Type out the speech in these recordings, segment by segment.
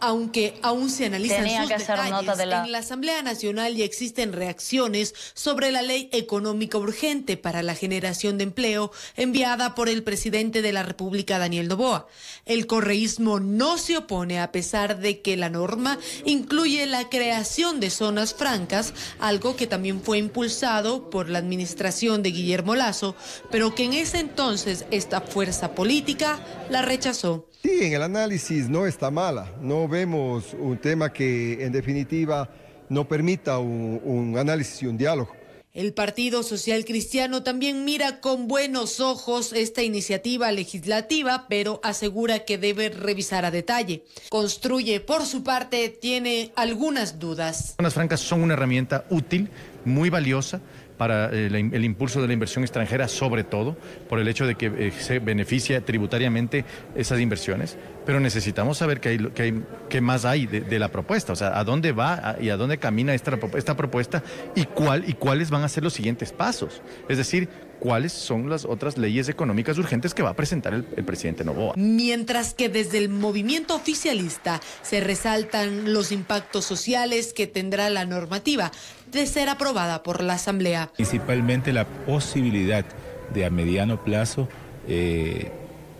aunque aún se analizan sus detalles, en la Asamblea Nacional ya existen reacciones sobre la ley económica urgente para la generación de empleo enviada por el presidente de la República, Daniel Noboa. El correísmo no se opone a pesar de que la norma incluye la creación de zonas francas, algo que también fue impulsado por la administración de Guillermo Lazo, pero que en ese entonces esta fuerza política la rechazó en el análisis no está mala. No vemos un tema que en definitiva no permita un, análisis y un diálogo. El Partido Social Cristiano también mira con buenos ojos esta iniciativa legislativa, pero asegura que debe revisar a detalle. Construye, por su parte, tiene algunas dudas. Las francas son una herramienta útil muy valiosa para eh, el, impulso de la inversión extranjera, sobre todo por el hecho de que eh, se beneficia tributariamente esas inversiones, pero necesitamos saber qué, hay, qué, hay, qué más hay de, la propuesta, o sea, a dónde va y a dónde camina esta, esta propuesta y, cuál, y cuáles van a ser los siguientes pasos. Es decir, cuáles son las otras leyes económicas urgentes que va a presentar el, presidente Novoa. Mientras que desde el movimiento oficialista se resaltan los impactos sociales que tendrá la normativa de ser aprobada por la Asamblea. Principalmente la posibilidad de a mediano plazo eh,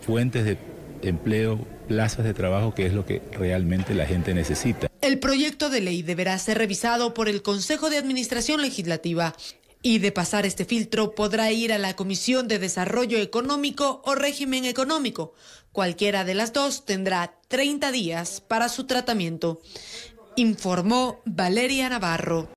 fuentes de empleo, plazas de trabajo, que es lo que realmente la gente necesita. El proyecto de ley deberá ser revisado por el Consejo de Administración Legislativa y de pasar este filtro podrá ir a la Comisión de Desarrollo Económico o Régimen Económico. Cualquiera de las dos tendrá 30 días para su tratamiento, informó Valeria Navarro.